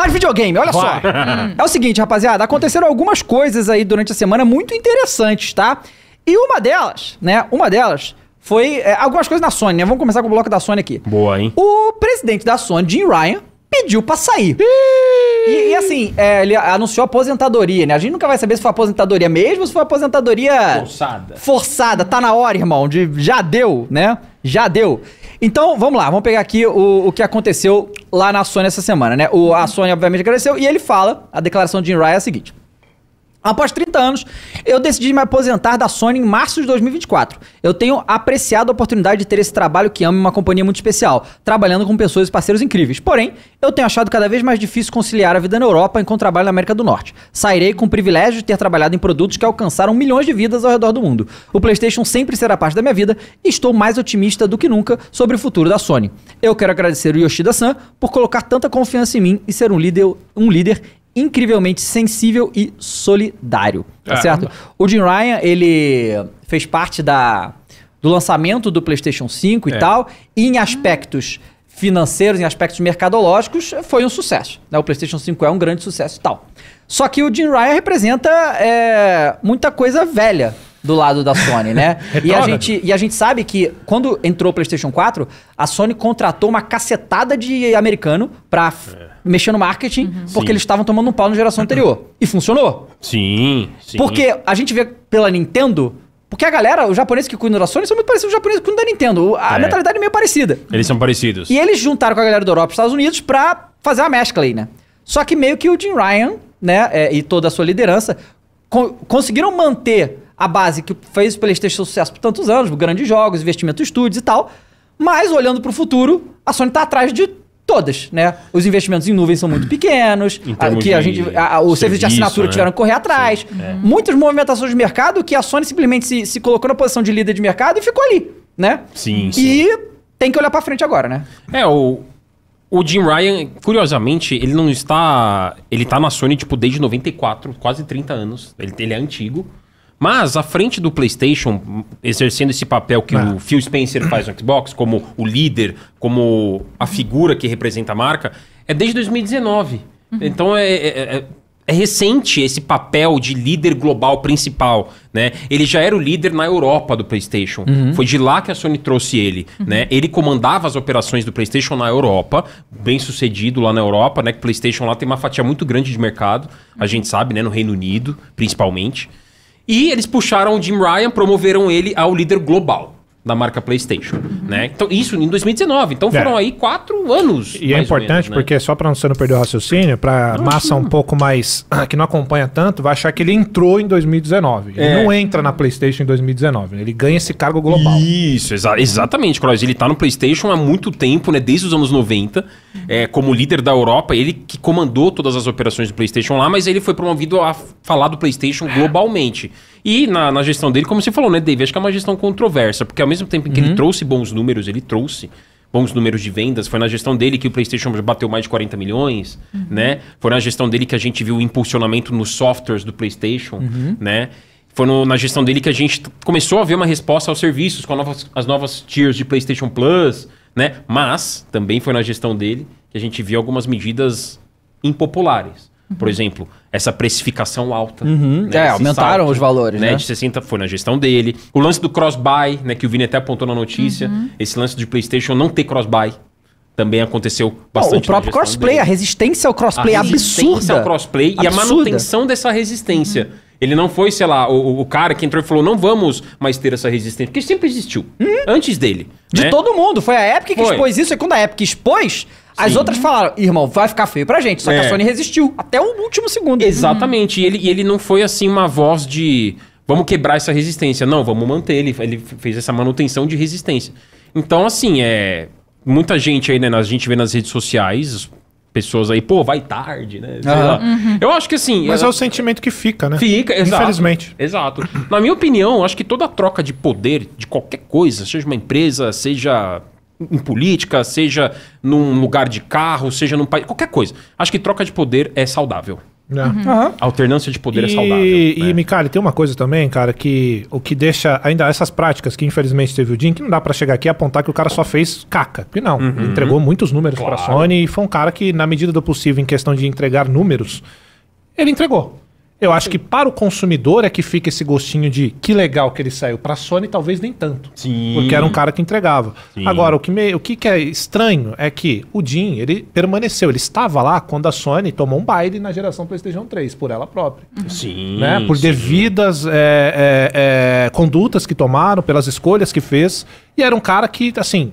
Live videogame, olha Vai. só. é o seguinte, rapaziada, aconteceram algumas coisas aí durante a semana muito interessantes, tá? E uma delas, né? Uma delas foi é, algumas coisas na Sony, né? Vamos começar com o bloco da Sony aqui. Boa, hein? O presidente da Sony, Jim Ryan, pediu pra sair. E, e assim, é, ele anunciou aposentadoria, né? A gente nunca vai saber se foi aposentadoria mesmo ou se foi aposentadoria. Forçada. Forçada. Tá na hora, irmão. De, já deu, né? Já deu. Então, vamos lá, vamos pegar aqui o, o que aconteceu lá na Sony essa semana, né? O, a Sony, obviamente, agradeceu e ele fala, a declaração de Jim Ryan é a seguinte. Após 30 anos, eu decidi me aposentar da Sony em março de 2024. Eu tenho apreciado a oportunidade de ter esse trabalho que amo em uma companhia muito especial, trabalhando com pessoas e parceiros incríveis. Porém, eu tenho achado cada vez mais difícil conciliar a vida na Europa com o trabalho na América do Norte. Sairei com o privilégio de ter trabalhado em produtos que alcançaram milhões de vidas ao redor do mundo. O PlayStation sempre será parte da minha vida e estou mais otimista do que nunca sobre o futuro da Sony. Eu quero agradecer o Yoshida-san por colocar tanta confiança em mim e ser um líder, um líder incrivelmente sensível e solidário, tá é, certo? O Jim Ryan, ele fez parte da, do lançamento do PlayStation 5 e é. tal, e em aspectos financeiros, em aspectos mercadológicos, foi um sucesso. Né? O PlayStation 5 é um grande sucesso e tal. Só que o Jim Ryan representa é, muita coisa velha do lado da Sony, né? e, a gente, e a gente sabe que quando entrou o PlayStation 4, a Sony contratou uma cacetada de americano pra é mexer no marketing, uhum. porque sim. eles estavam tomando um pau na geração anterior. E funcionou. Sim, sim. Porque a gente vê pela Nintendo, porque a galera, os japoneses que cuidam da Sony são muito parecidos com os japoneses que cuidam da Nintendo. A é. mentalidade é meio parecida. Eles são parecidos. E eles juntaram com a galera da Europa e Estados Unidos pra fazer a mescla aí, né? Só que meio que o Jim Ryan, né, é, e toda a sua liderança, co conseguiram manter a base que fez o PlayStation sucesso por tantos anos, grandes jogos, investimento em estúdios e tal. Mas olhando pro futuro, a Sony tá atrás de todas, né? Os investimentos em nuvem são muito pequenos, a, que a gente, a, a, o serviço, de assinatura né? tiveram que correr atrás. É. Muitas movimentações de mercado que a Sony simplesmente se, se colocou na posição de líder de mercado e ficou ali, né? Sim. sim. E tem que olhar para frente agora, né? É, o, o Jim Ryan, curiosamente, ele não está. Ele tá na Sony, tipo, desde 94, quase 30 anos. Ele, ele é antigo. Mas à frente do PlayStation, exercendo esse papel que ah. o Phil Spencer faz no Xbox, como o líder, como a figura que representa a marca, é desde 2019. Uhum. Então é, é, é, é recente esse papel de líder global principal, né? Ele já era o líder na Europa do PlayStation. Uhum. Foi de lá que a Sony trouxe ele, uhum. né? Ele comandava as operações do PlayStation na Europa, bem sucedido lá na Europa, né? Que o PlayStation lá tem uma fatia muito grande de mercado, a uhum. gente sabe, né? No Reino Unido, principalmente. E eles puxaram o Jim Ryan, promoveram ele ao líder global da marca PlayStation, uhum. né? Então isso em 2019. Então foram é. aí quatro anos. E é importante menos, né? porque né? só para você não perder o raciocínio, para massa um pouco mais ah, que não acompanha tanto, vai achar que ele entrou em 2019. É. Ele não entra na PlayStation em 2019. Né? Ele ganha esse cargo global. Isso, exa exatamente, Cross. Ele tá no PlayStation há muito tempo, né? Desde os anos 90, é, como líder da Europa, ele que comandou todas as operações do PlayStation lá, mas ele foi promovido a falar do PlayStation globalmente. E na, na gestão dele, como você falou, né, Dave? Acho que é uma gestão controversa, porque a mesmo tempo em que uhum. ele trouxe bons números, ele trouxe bons números de vendas. Foi na gestão dele que o PlayStation bateu mais de 40 milhões, uhum. né? Foi na gestão dele que a gente viu o impulsionamento nos softwares do PlayStation, uhum. né? Foi no, na gestão dele que a gente começou a ver uma resposta aos serviços com novas, as novas tiers de PlayStation Plus, né? Mas também foi na gestão dele que a gente viu algumas medidas impopulares. Por exemplo, essa precificação alta. Uhum. Né? É, aumentaram salto, os valores, né? né? De 60 foi na gestão dele. O lance do cross-buy, né? Que o Vini até apontou na notícia. Uhum. Esse lance de PlayStation não ter cross-buy também aconteceu bastante. Não, o próprio crossplay, dele. a resistência ao crossplay a resistência absurda. A resistência ao crossplay absurda. e a manutenção dessa resistência. Uhum. Ele não foi, sei lá, o, o cara que entrou e falou, não vamos mais ter essa resistência. Porque sempre existiu. Hum? Antes dele. De né? todo mundo. Foi a Epic que foi. expôs isso. E quando a Epic expôs, as Sim. outras falaram, irmão, vai ficar feio pra gente. Só é. que a é. Sony resistiu até o último segundo. Exatamente. Hum. E, ele, e ele não foi assim uma voz de vamos quebrar essa resistência. Não, vamos manter. Ele, ele fez essa manutenção de resistência. Então, assim, é. Muita gente aí, né? A gente vê nas redes sociais, pessoas aí, pô, vai tarde, né? Uhum. Eu acho que assim. Mas é... é o sentimento que fica, né? Fica, exato, infelizmente. Exato. Na minha opinião, acho que toda troca de poder de qualquer coisa, seja uma empresa, seja em política, seja num lugar de carro, seja num país, qualquer coisa. Acho que troca de poder é saudável. É. Uhum. Alternância de poder é e, é saudável. E, né? Micali, tem uma coisa também, cara, que o que deixa ainda essas práticas que infelizmente teve o Jim, que não dá para chegar aqui e apontar que o cara só fez caca. Porque não, uhum. entregou uhum. muitos números claro. para a Sony e foi um cara que, na medida do possível, em questão de entregar números, ele entregou. Eu acho que para o consumidor é que fica esse gostinho de que legal que ele saiu para a Sony, talvez nem tanto. Sim. Porque era um cara que entregava. Sim. Agora, o que, me, o que, que é estranho é que o Jim, ele permaneceu, ele estava lá quando a Sony tomou um baile na geração PlayStation 3, por ela própria. Sim. Né? Por sim. devidas é, é, é, condutas que tomaram, pelas escolhas que fez. E era um cara que, assim,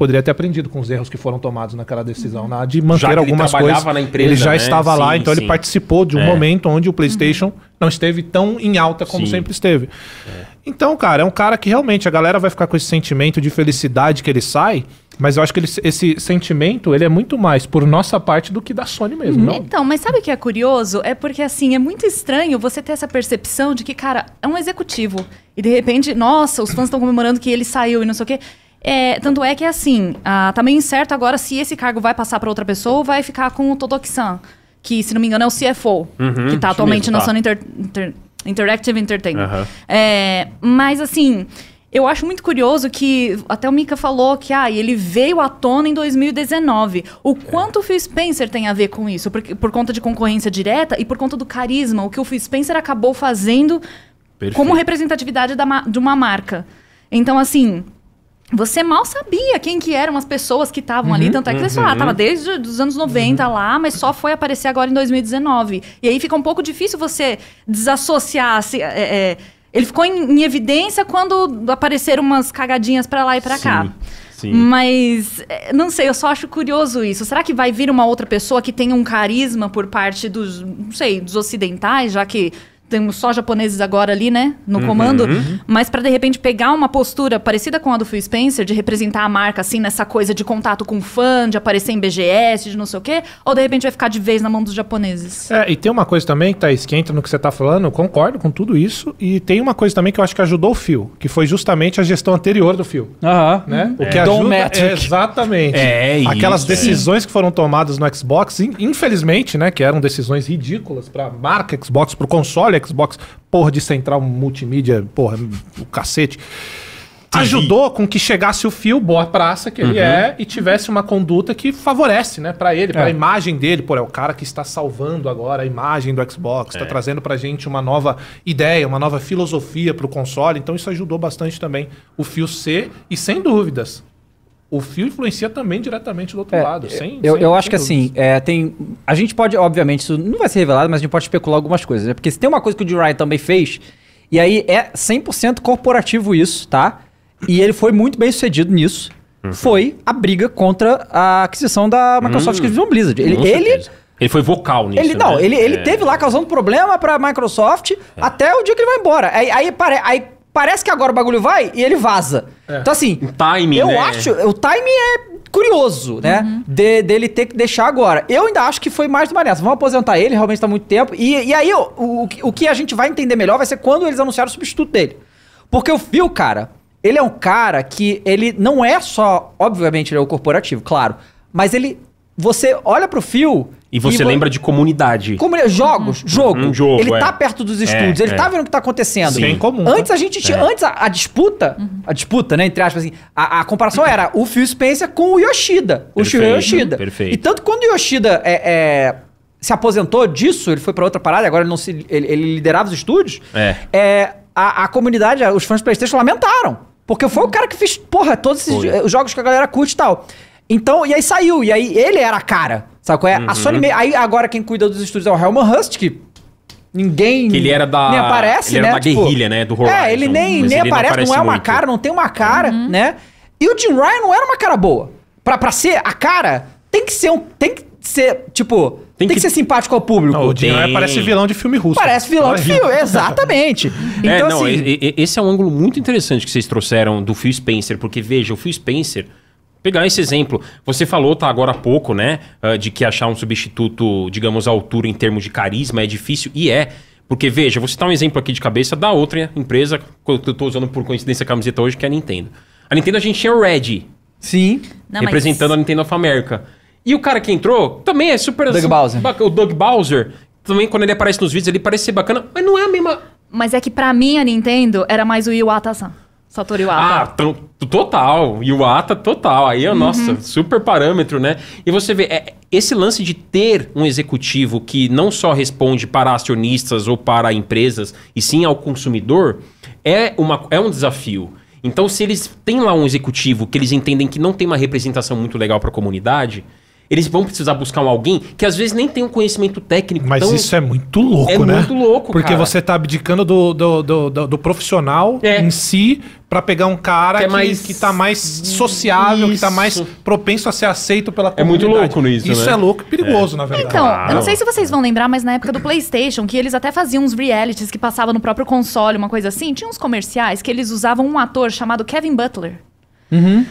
poderia ter aprendido com os erros que foram tomados naquela decisão, uhum. na, né? de manter já algumas ele coisas. Na empresa, ele já né? estava sim, lá, então sim. ele participou de um é. momento onde o PlayStation uhum. não esteve tão em alta como sim. sempre esteve. É. Então, cara, é um cara que realmente a galera vai ficar com esse sentimento de felicidade que ele sai. Mas eu acho que ele, esse sentimento ele é muito mais por nossa parte do que da Sony mesmo. Não? Então, mas sabe o que é curioso? É porque assim, é muito estranho você ter essa percepção de que, cara, é um executivo. E de repente, nossa, os fãs estão comemorando que ele saiu e não sei o quê. É, tanto é que é assim, ah, tá meio incerto agora se esse cargo vai passar para outra pessoa ou vai ficar com o todoki que se não me engano é o CFO, uhum, que tá atualmente mesmo, tá. na Sony Inter, Inter, Interactive Entertainment. Uhum. É, mas assim, eu acho muito curioso que até o Mika falou que ah, ele veio à tona em 2019. O é. quanto o Phil Spencer tem a ver com isso? Por, por conta de concorrência direta e por conta do carisma, o que o Phil Spencer acabou fazendo Perfeito. como representatividade da, de uma marca. Então, assim, você mal sabia quem que eram as pessoas que estavam uhum, ali. Tanto é que uhum. você ah, tava desde os anos 90 uhum. lá, mas só foi aparecer agora em 2019. E aí fica um pouco difícil você desassociar. Se, é, é, ele ficou em, em, evidência quando apareceram umas cagadinhas para lá e para cá. Sim. Mas é, não sei, eu só acho curioso isso. Será que vai vir uma outra pessoa que tenha um carisma por parte dos, não sei, dos ocidentais, já que temos só japoneses agora ali, né, no uhum. comando, uhum. mas para de repente pegar uma postura parecida com a do Phil Spencer, de representar a marca assim nessa coisa de contato com fã, de aparecer em BGS, de não sei o quê, ou de repente vai ficar de vez na mão dos japoneses. É, e tem uma coisa também que tá esquenta no que você tá falando, concordo com tudo isso, e tem uma coisa também que eu acho que ajudou o Phil, que foi justamente a gestão anterior do Phil. Aham. Né? Uhum. Né? O é. que ajuda é exatamente. É Aquelas decisões que foram tomadas no Xbox, infelizmente, né, que eram decisões ridículas para marca Xbox, pro console Xbox, porra de central multimídia, porra, o cacete. TV. ajudou com que chegasse o fio boa praça que ele uhum. é e tivesse uma conduta que favorece, né, para ele, para a é. imagem dele, pô, é o cara que está salvando agora a imagem do Xbox, está é. trazendo pra gente uma nova ideia, uma nova filosofia para o console, então isso ajudou bastante também o fio ser e sem dúvidas o fio influencia também diretamente do outro é, lado. Sem, eu, sem, eu acho que assim, é, tem, a gente pode, obviamente, isso não vai ser revelado, mas a gente pode especular algumas coisas. Né? Porque se tem uma coisa que o D. Ryan também fez, e aí é 100% corporativo isso, tá? E ele foi muito bem sucedido nisso. Uhum. Foi a briga contra a aquisição da Microsoft uhum. Activision Blizzard. Ele, ele, ele, foi vocal nisso. Ele, não, né? ele, ele é. teve lá causando problema pra Microsoft é. até o dia que ele vai embora. Aí, aí, aí parece que agora o bagulho vai e ele vaza. É. Então, assim. O timing. Eu né? acho. O timing é curioso, né? Uhum. De, dele ter que deixar agora. Eu ainda acho que foi mais do nessa. Vamos aposentar ele, realmente tá muito tempo. E, e aí, o, o, o que a gente vai entender melhor vai ser quando eles anunciaram o substituto dele. Porque o Phil, cara, ele é um cara que ele não é só. Obviamente, ele é o corporativo, claro. Mas ele. Você olha pro Phil e você e lembra de comunidade. Como é jogos, hum. jogo. Um jogo ele é. tá perto dos é, estúdios, é, ele é. tá vendo o que tá acontecendo. Sim. comum. Antes a gente tinha, é. antes a, a disputa, uhum. a disputa, né, entre aspas assim, a, a comparação era o Phil Spencer com o Yoshida, o Shiro Yoshida. Perfeito. E tanto quando o Yoshida é, se aposentou disso, ele foi para outra parada, agora ele não se ele, ele liderava os estúdios. É. a, a comunidade, os fãs do PlayStation lamentaram, porque foi o cara que fez, porra, todos esses jogos que a galera curte e tal. Então, e aí saiu, e aí ele era a cara. Sabe qual é? Uhum. A Sony. Aí agora quem cuida dos estúdios é o Helmut Hust, que ninguém. Que ele era da. Nem aparece, ele né? da tipo, guerrilha, né? Do Horizon. É, ele nem, nem ele aparece, não, aparece não é uma cara, não tem uma cara, uhum. né? E o Jim Ryan não era uma cara boa. Pra, pra ser a cara, tem que ser um. Tem que ser, tipo. Tem, tem que... ser simpático ao público. Não, o Jim Ryan parece vilão de filme russo. Parece vilão de filme, exatamente. É, então, é, não, assim... esse é um ângulo muito interessante que vocês trouxeram do Phil Spencer, porque veja, o Phil Spencer pegar esse exemplo. Você falou, tá, agora há pouco, né, ah, de que achar um substituto, digamos, à altura em termos de carisma é difícil, e é. Porque, veja, vou citar um exemplo aqui de cabeça da outra empresa que eu tô usando por coincidência a camiseta hoje, que é a Nintendo. A Nintendo a gente tinha o Red. Sim. Não, representando mas... a Nintendo of America. E o cara que entrou também é super... Doug assim, Bowser. O Doug Bowser. Também, quando ele aparece nos vídeos, ele parece ser bacana, mas não é a mesma... Mas é que para mim a Nintendo era mais o Iwata-san. Satoru Iwata. Tá? Ah, e total. Iwata, tá total. Aí, é, uhum. nossa, super parâmetro, né? E você vê, é, esse lance de ter um executivo que não só responde para acionistas ou para empresas, e sim ao consumidor, é, uma, é um desafio. Então, se eles têm lá um executivo que eles entendem que não tem uma representação muito legal para a comunidade, eles vão precisar buscar um alguém que às vezes nem tem um conhecimento técnico. Mas tão... isso é muito louco, é né? É muito louco, Porque cara. você está abdicando do, do, do, do, do profissional é. em si para pegar um cara que, é mais... que, tá mais sociável, isso. que tá mais propenso a ser aceito pela comunidade. É muito louco isso, Isso né? é louco e perigoso, é. na verdade. Então, eu não sei se vocês vão lembrar, mas na época do PlayStation, que eles até faziam uns realities que passavam no próprio console, uma coisa assim, tinha uns comerciais que eles usavam um ator chamado Kevin Butler. Uhum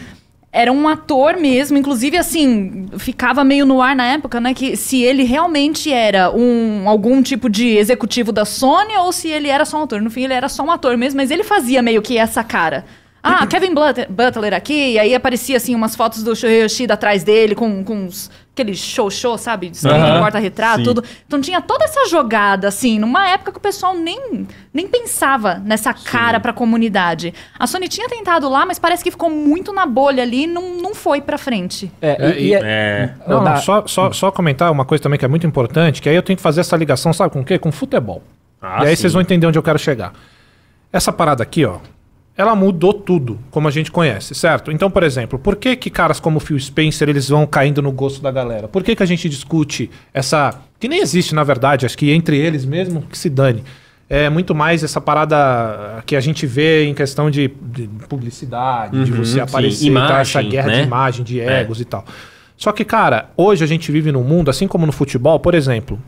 era um ator mesmo, inclusive assim, ficava meio no ar na época, né, que se ele realmente era um algum tipo de executivo da Sony ou se ele era só um ator. No fim, ele era só um ator mesmo, mas ele fazia meio que essa cara ah, Kevin Butler aqui, e aí aparecia assim umas fotos do Yoshida atrás dele com, com uns, aquele show-show, sabe? porta-retrato, tudo. Então tinha toda essa jogada, assim, numa época que o pessoal nem, nem pensava nessa cara sim. pra comunidade. A Sony tinha tentado lá, mas parece que ficou muito na bolha ali e não, não foi pra frente. É, é e, e, é... é. Não, não, só, só, só comentar uma coisa também que é muito importante, que aí eu tenho que fazer essa ligação, sabe com o quê? Com futebol. Ah, e aí sim. vocês vão entender onde eu quero chegar. Essa parada aqui, ó, ela mudou tudo, como a gente conhece, certo? Então, por exemplo, por que que caras como Phil Spencer, eles vão caindo no gosto da galera? Por que que a gente discute essa... Que nem existe, na verdade, acho que entre eles mesmo, que se dane. É muito mais essa parada que a gente vê em questão de, de publicidade, uhum, de você aparecer, imagem, tá? essa guerra né? de imagem, de é. egos é. e tal. Só que, cara, hoje a gente vive num mundo, assim como no futebol, por exemplo,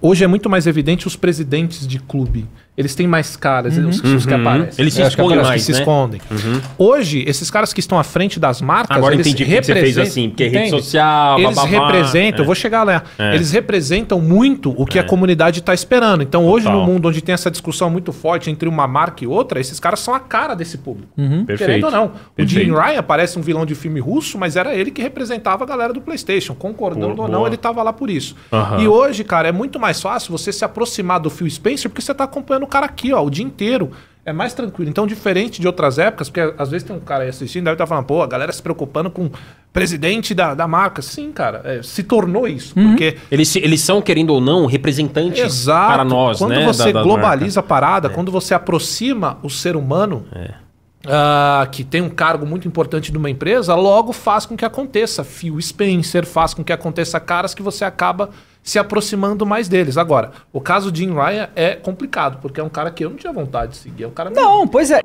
hoje é muito mais evidente os presidentes de clube eles têm mais caras, uhum. os, os, que uhum. aparecem. Eles se escondem é mais, que né? se escondem. Uhum. Hoje, esses caras que estão à frente das marcas, Agora eles entendi representam, que você fez assim, porque é rede social, Eles representam, é. vou chegar lá, é. eles representam muito o que é. a comunidade está esperando. Então, hoje, no mundo onde tem essa discussão muito forte entre uma marca e outra, esses caras são a cara desse público. Uhum. Perfeito. Querendo ou não. Perfeito. O Jim Ryan parece um vilão de filme russo, mas era ele que representava a galera do PlayStation. Concordando boa, ou não, boa. ele estava lá por isso. E hoje, cara, é muito mais fácil você se aproximar do Phil Spencer porque você está acompanhando cara aqui, ó, o dia inteiro. É mais tranquilo. Então, diferente de outras épocas, porque às vezes tem um cara aí assistindo, deve estar tá falando, pô, a galera se preocupando com presidente da, da marca. Sim, cara, é, se tornou isso. Uhum. Porque... Eles, eles são, querendo ou não, representantes Exato. para nós, quando né? Quando você da, da globaliza marca. a parada, é. quando você aproxima o ser humano... É uh, que tem um cargo muito importante numa empresa, logo faz com que aconteça. Phil Spencer faz com que aconteça caras que você acaba se aproximando mais deles. Agora, o caso de Jim Ryan é complicado, porque é um cara que eu não tinha vontade de seguir. É um cara Não, mesmo. pois é.